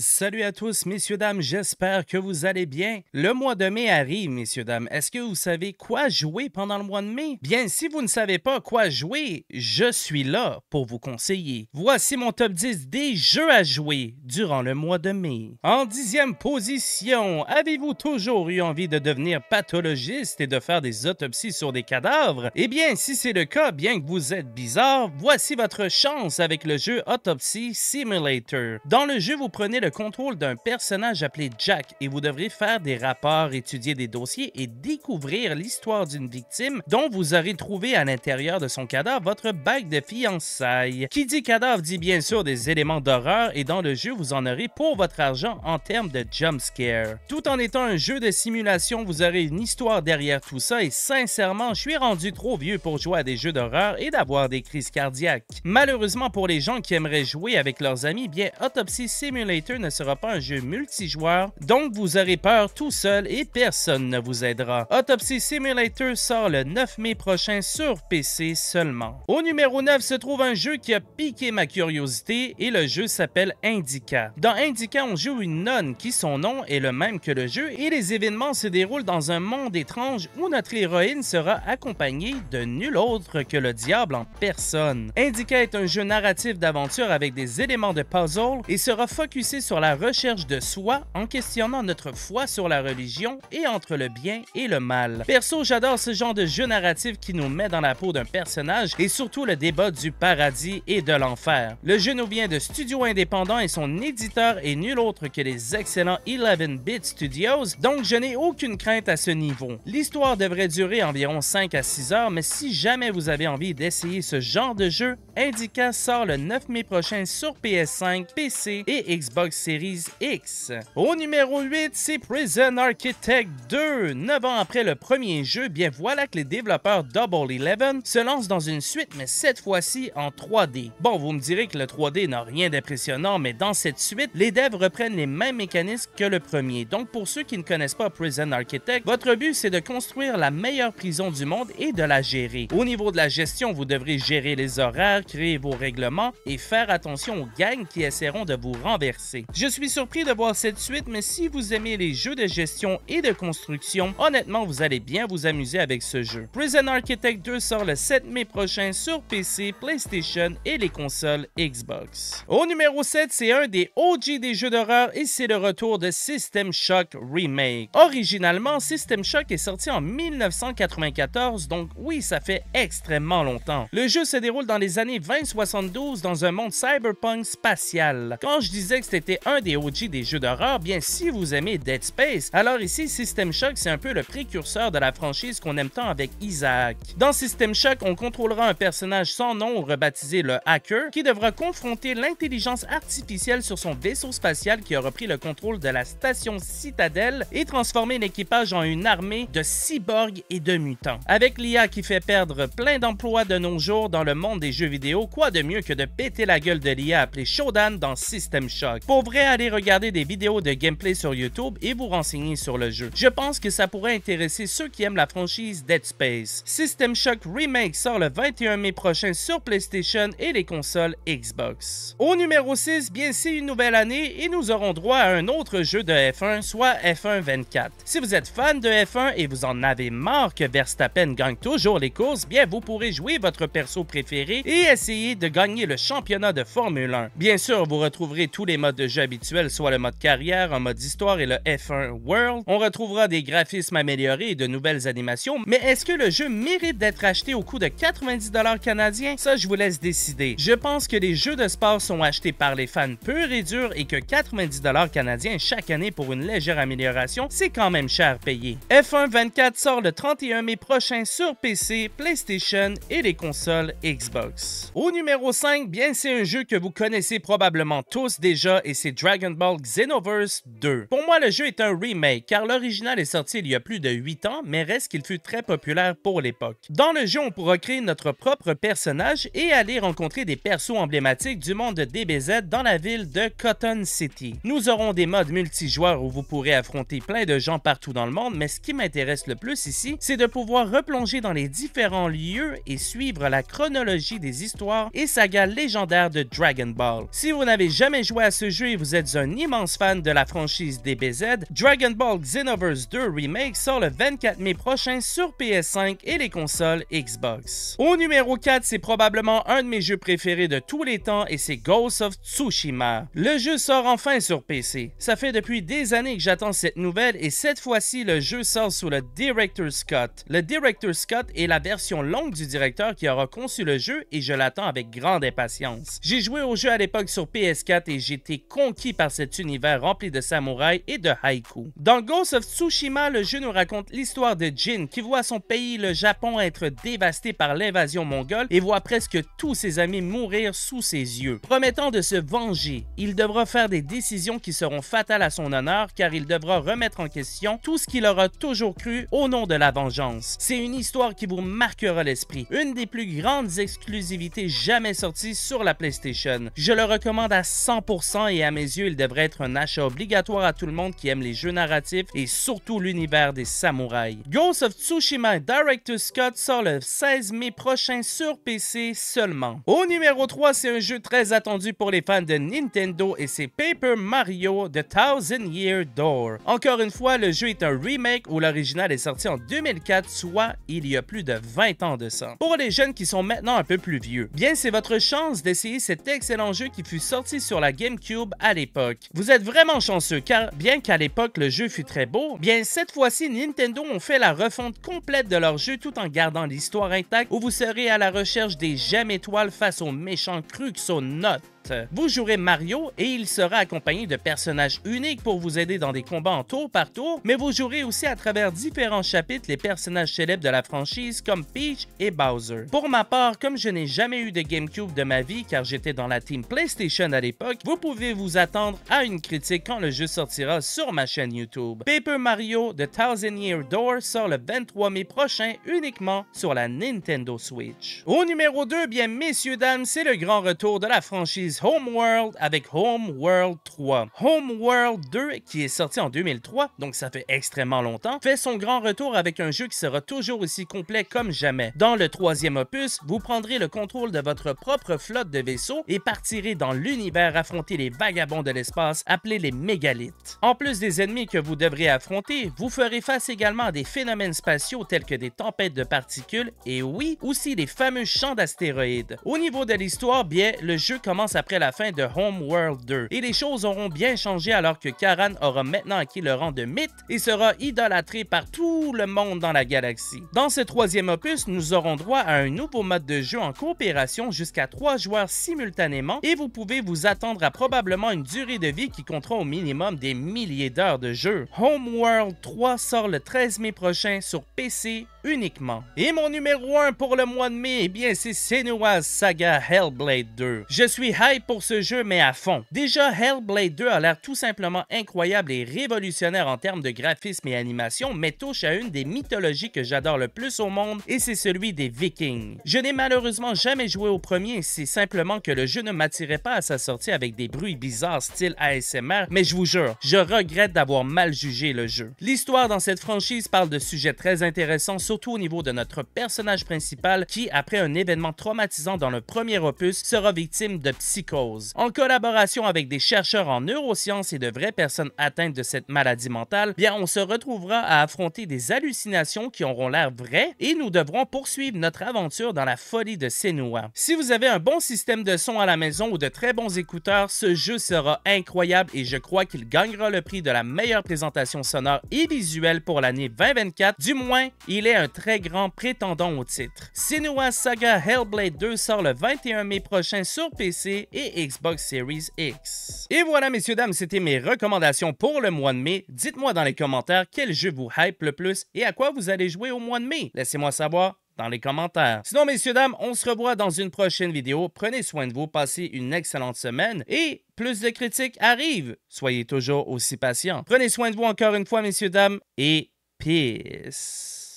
Salut à tous, messieurs, dames, j'espère que vous allez bien. Le mois de mai arrive, messieurs, dames. Est-ce que vous savez quoi jouer pendant le mois de mai? Bien, si vous ne savez pas quoi jouer, je suis là pour vous conseiller. Voici mon top 10 des jeux à jouer durant le mois de mai. En dixième position, avez-vous toujours eu envie de devenir pathologiste et de faire des autopsies sur des cadavres? Eh bien, si c'est le cas, bien que vous êtes bizarre, voici votre chance avec le jeu Autopsy Simulator. Dans le jeu, vous prenez le le contrôle d'un personnage appelé Jack et vous devrez faire des rapports, étudier des dossiers et découvrir l'histoire d'une victime dont vous aurez trouvé à l'intérieur de son cadavre votre bague de fiançailles. Qui dit cadavre dit bien sûr des éléments d'horreur et dans le jeu vous en aurez pour votre argent en termes de jump scare. Tout en étant un jeu de simulation, vous aurez une histoire derrière tout ça et sincèrement, je suis rendu trop vieux pour jouer à des jeux d'horreur et d'avoir des crises cardiaques. Malheureusement pour les gens qui aimeraient jouer avec leurs amis, bien Autopsy Simulator ne sera pas un jeu multijoueur, donc vous aurez peur tout seul et personne ne vous aidera. Autopsy Simulator sort le 9 mai prochain sur PC seulement. Au numéro 9 se trouve un jeu qui a piqué ma curiosité et le jeu s'appelle Indica. Dans Indica, on joue une nonne qui son nom est le même que le jeu et les événements se déroulent dans un monde étrange où notre héroïne sera accompagnée de nul autre que le diable en personne. Indica est un jeu narratif d'aventure avec des éléments de puzzle et sera focusé sur la recherche de soi en questionnant notre foi sur la religion et entre le bien et le mal. Perso, j'adore ce genre de jeu narratif qui nous met dans la peau d'un personnage et surtout le débat du paradis et de l'enfer. Le jeu nous vient de Studios Indépendants et son éditeur est nul autre que les excellents 11-bit studios, donc je n'ai aucune crainte à ce niveau. L'histoire devrait durer environ 5 à 6 heures, mais si jamais vous avez envie d'essayer ce genre de jeu, Indica sort le 9 mai prochain sur PS5, PC et Xbox Series X. Au numéro 8, c'est Prison Architect 2. Neuf ans après le premier jeu, bien voilà que les développeurs Double Eleven se lancent dans une suite, mais cette fois-ci en 3D. Bon, vous me direz que le 3D n'a rien d'impressionnant, mais dans cette suite, les devs reprennent les mêmes mécanismes que le premier. Donc pour ceux qui ne connaissent pas Prison Architect, votre but c'est de construire la meilleure prison du monde et de la gérer. Au niveau de la gestion, vous devrez gérer les horaires, créer vos règlements et faire attention aux gangs qui essaieront de vous renverser. Je suis surpris de voir cette suite, mais si vous aimez les jeux de gestion et de construction, honnêtement, vous allez bien vous amuser avec ce jeu. Prison Architect 2 sort le 7 mai prochain sur PC, PlayStation et les consoles Xbox. Au numéro 7, c'est un des OG des jeux d'horreur et c'est le retour de System Shock Remake. Originalement, System Shock est sorti en 1994, donc oui, ça fait extrêmement longtemps. Le jeu se déroule dans les années 2072 dans un monde cyberpunk spatial. Quand je disais que c'était un des OG des jeux d'horreur, bien si vous aimez Dead Space, alors ici System Shock c'est un peu le précurseur de la franchise qu'on aime tant avec Isaac. Dans System Shock, on contrôlera un personnage sans nom rebaptisé le Hacker qui devra confronter l'intelligence artificielle sur son vaisseau spatial qui a repris le contrôle de la station Citadelle et transformer l'équipage en une armée de cyborgs et de mutants. Avec l'IA qui fait perdre plein d'emplois de nos jours dans le monde des jeux vidéo, quoi de mieux que de péter la gueule de l'IA appelée Shodan dans System Shock pourrez aller regarder des vidéos de gameplay sur YouTube et vous renseigner sur le jeu. Je pense que ça pourrait intéresser ceux qui aiment la franchise Dead Space. System Shock Remake sort le 21 mai prochain sur PlayStation et les consoles Xbox. Au numéro 6, bien c'est une nouvelle année et nous aurons droit à un autre jeu de F1, soit F1 24. Si vous êtes fan de F1 et vous en avez marre que Verstappen gagne toujours les courses, bien vous pourrez jouer votre perso préféré et essayer de gagner le championnat de Formule 1. Bien sûr, vous retrouverez tous les modes de jeu habituel soit le mode carrière, un mode histoire et le F1 World. On retrouvera des graphismes améliorés et de nouvelles animations, mais est-ce que le jeu mérite d'être acheté au coût de 90$ canadiens? Ça, je vous laisse décider. Je pense que les jeux de sport sont achetés par les fans purs et durs et que 90$ canadiens chaque année pour une légère amélioration, c'est quand même cher payé. F1 24 sort le 31 mai prochain sur PC, PlayStation et les consoles Xbox. Au numéro 5, bien c'est un jeu que vous connaissez probablement tous déjà et c'est Dragon Ball Xenoverse 2. Pour moi, le jeu est un remake, car l'original est sorti il y a plus de 8 ans, mais reste qu'il fut très populaire pour l'époque. Dans le jeu, on pourra créer notre propre personnage et aller rencontrer des persos emblématiques du monde de DBZ dans la ville de Cotton City. Nous aurons des modes multijoueurs où vous pourrez affronter plein de gens partout dans le monde, mais ce qui m'intéresse le plus ici, c'est de pouvoir replonger dans les différents lieux et suivre la chronologie des histoires et sagas légendaires de Dragon Ball. Si vous n'avez jamais joué à ce jeu vous êtes un immense fan de la franchise DBZ, Dragon Ball Xenoverse 2 Remake sort le 24 mai prochain sur PS5 et les consoles Xbox. Au numéro 4, c'est probablement un de mes jeux préférés de tous les temps et c'est Ghost of Tsushima. Le jeu sort enfin sur PC. Ça fait depuis des années que j'attends cette nouvelle et cette fois-ci, le jeu sort sous le Director's Cut. Le Director's Cut est la version longue du directeur qui aura conçu le jeu et je l'attends avec grande impatience. J'ai joué au jeu à l'époque sur PS4 et j'étais conquis par cet univers rempli de samouraïs et de haïkus. Dans Ghost of Tsushima, le jeu nous raconte l'histoire de Jin qui voit son pays, le Japon, être dévasté par l'invasion mongole et voit presque tous ses amis mourir sous ses yeux. Promettant de se venger, il devra faire des décisions qui seront fatales à son honneur car il devra remettre en question tout ce qu'il aura toujours cru au nom de la vengeance. C'est une histoire qui vous marquera l'esprit, une des plus grandes exclusivités jamais sorties sur la PlayStation. Je le recommande à 100% et et à mes yeux, il devrait être un achat obligatoire à tout le monde qui aime les jeux narratifs et surtout l'univers des samouraïs. Ghost of Tsushima Director Scott sort le 16 mai prochain sur PC seulement. Au numéro 3, c'est un jeu très attendu pour les fans de Nintendo et c'est Paper Mario The Thousand Year Door. Encore une fois, le jeu est un remake où l'original est sorti en 2004, soit il y a plus de 20 ans de ça. Pour les jeunes qui sont maintenant un peu plus vieux, bien c'est votre chance d'essayer cet excellent jeu qui fut sorti sur la GameCube à l'époque. Vous êtes vraiment chanceux car bien qu'à l'époque le jeu fut très beau, bien cette fois-ci Nintendo ont fait la refonte complète de leur jeu tout en gardant l'histoire intacte où vous serez à la recherche des gemmes étoiles face aux méchant notes. Vous jouerez Mario et il sera accompagné de personnages uniques pour vous aider dans des combats en tour par tour, mais vous jouerez aussi à travers différents chapitres les personnages célèbres de la franchise comme Peach et Bowser. Pour ma part, comme je n'ai jamais eu de GameCube de ma vie car j'étais dans la team PlayStation à l'époque, vous pouvez vous attendre à une critique quand le jeu sortira sur ma chaîne YouTube. Paper Mario The Thousand Year Door sort le 23 mai prochain uniquement sur la Nintendo Switch. Au numéro 2, bien messieurs dames, c'est le grand retour de la franchise Homeworld avec Homeworld 3. Homeworld 2, qui est sorti en 2003, donc ça fait extrêmement longtemps, fait son grand retour avec un jeu qui sera toujours aussi complet comme jamais. Dans le troisième opus, vous prendrez le contrôle de votre propre flotte de vaisseaux et partirez dans l'univers affronter les vagabonds de l'espace appelés les mégalithes. En plus des ennemis que vous devrez affronter, vous ferez face également à des phénomènes spatiaux tels que des tempêtes de particules et oui, aussi les fameux champs d'astéroïdes. Au niveau de l'histoire, bien, le jeu commence à après la fin de Homeworld 2. Et les choses auront bien changé alors que Karan aura maintenant acquis le rang de mythe et sera idolâtré par tout le monde dans la galaxie. Dans ce troisième opus, nous aurons droit à un nouveau mode de jeu en coopération jusqu'à trois joueurs simultanément et vous pouvez vous attendre à probablement une durée de vie qui comptera au minimum des milliers d'heures de jeu. Homeworld 3 sort le 13 mai prochain sur PC uniquement. Et mon numéro 1 pour le mois de mai, eh bien c'est Senua's Saga Hellblade 2. Je suis pour ce jeu, mais à fond. Déjà, Hellblade 2 a l'air tout simplement incroyable et révolutionnaire en termes de graphisme et animation, mais touche à une des mythologies que j'adore le plus au monde, et c'est celui des Vikings. Je n'ai malheureusement jamais joué au premier, c'est simplement que le jeu ne m'attirait pas à sa sortie avec des bruits bizarres style ASMR, mais je vous jure, je regrette d'avoir mal jugé le jeu. L'histoire dans cette franchise parle de sujets très intéressants, surtout au niveau de notre personnage principal qui, après un événement traumatisant dans le premier opus, sera victime de psychologie en collaboration avec des chercheurs en neurosciences et de vraies personnes atteintes de cette maladie mentale, bien on se retrouvera à affronter des hallucinations qui auront l'air vraies et nous devrons poursuivre notre aventure dans la folie de Senua. Si vous avez un bon système de son à la maison ou de très bons écouteurs, ce jeu sera incroyable et je crois qu'il gagnera le prix de la meilleure présentation sonore et visuelle pour l'année 2024. Du moins, il est un très grand prétendant au titre. Senua Saga Hellblade 2 sort le 21 mai prochain sur PC et Xbox Series X. Et voilà, messieurs, dames, c'était mes recommandations pour le mois de mai. Dites-moi dans les commentaires quel jeu vous hype le plus et à quoi vous allez jouer au mois de mai. Laissez-moi savoir dans les commentaires. Sinon, messieurs, dames, on se revoit dans une prochaine vidéo. Prenez soin de vous, passez une excellente semaine et plus de critiques arrivent. Soyez toujours aussi patients. Prenez soin de vous encore une fois, messieurs, dames, et peace.